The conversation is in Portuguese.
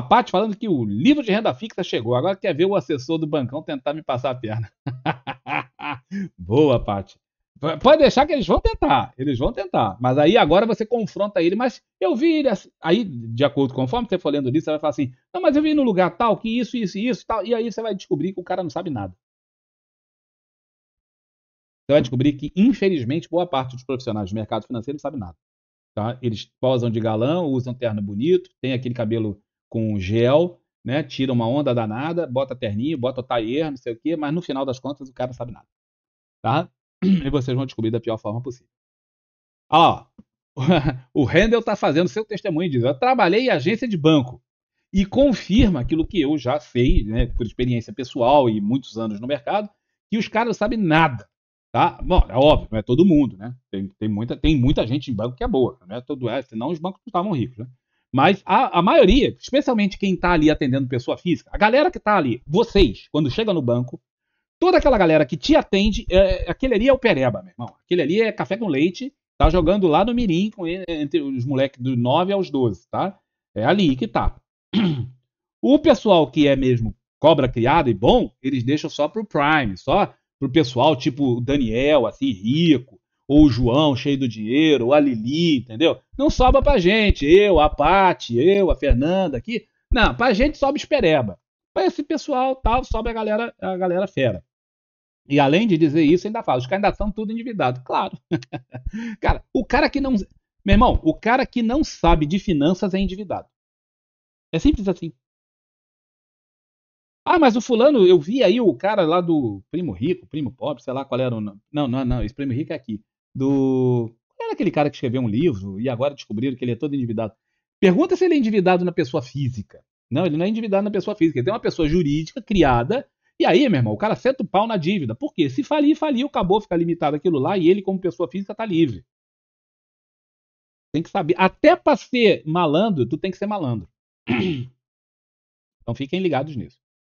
A Paty falando que o livro de renda fixa chegou. Agora quer ver o assessor do bancão tentar me passar a perna. Boa, Paty. Pode deixar que eles vão tentar, eles vão tentar. Mas aí agora você confronta ele, mas eu vi ele assim, aí, de acordo com conforme você for lendo isso, você vai falar assim, não, mas eu vi no lugar tal, que isso, isso, isso, tal, e aí você vai descobrir que o cara não sabe nada. Você vai descobrir que, infelizmente, boa parte dos profissionais do mercado financeiro não sabe nada. Tá? Eles posam de galão, usam terno bonito, tem aquele cabelo com gel, né? Tira uma onda danada, bota terninho, bota taier, não sei o quê, mas no final das contas o cara não sabe nada. Tá? E vocês vão descobrir da pior forma possível. Olha O Handel está fazendo seu testemunho, diz: Eu trabalhei em agência de banco e confirma aquilo que eu já sei, né, por experiência pessoal e muitos anos no mercado, que os caras não sabem nada. Tá? Bom, é óbvio, não é todo mundo, né? Tem, tem, muita, tem muita gente em banco que é boa, né? Todo, é, senão os bancos não estavam ricos, né? Mas a, a maioria, especialmente quem está ali atendendo pessoa física, a galera que está ali, vocês, quando chega no banco, toda aquela galera que te atende, é, é, aquele ali é o pereba, meu irmão. Aquele ali é café com leite, tá jogando lá no mirim com ele, entre os moleques do 9 aos 12, tá? É ali que tá. O pessoal que é mesmo cobra criado e bom, eles deixam só pro Prime, só pro pessoal tipo Daniel, assim, rico, ou o João cheio do dinheiro, ou a Lili, entendeu? Não sobra pra gente, eu, a Pati, eu, a Fernanda aqui. Não, pra gente sobe espereba. Pra esse pessoal tal, sobe a galera, a galera fera. E além de dizer isso, ainda fala, os caras ainda são tudo endividados. Claro. cara, o cara que não. Meu irmão, o cara que não sabe de finanças é endividado. É simples assim. Ah, mas o fulano, eu vi aí o cara lá do primo rico, primo pobre, sei lá qual era o nome. Não, não, não, esse primo rico é aqui do. Era aquele cara que escreveu um livro e agora descobriram que ele é todo endividado. Pergunta se ele é endividado na pessoa física. Não, ele não é endividado na pessoa física. Ele tem uma pessoa jurídica criada. E aí, meu irmão, o cara senta o pau na dívida. Por quê? Se falir, faliu, acabou, fica limitado aquilo lá e ele, como pessoa física, está livre. Tem que saber. Até para ser malandro, tu tem que ser malandro. Então fiquem ligados nisso.